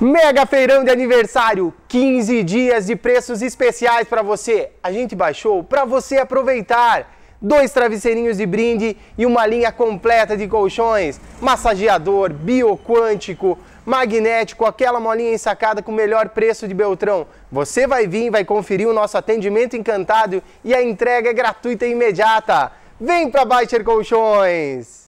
Mega feirão de aniversário, 15 dias de preços especiais para você. A gente baixou para você aproveitar. Dois travesseirinhos de brinde e uma linha completa de colchões, massageador, bioquântico, magnético, aquela molinha ensacada com o melhor preço de Beltrão. Você vai vir, vai conferir o nosso atendimento encantado e a entrega é gratuita e imediata. Vem para Baixer Colchões!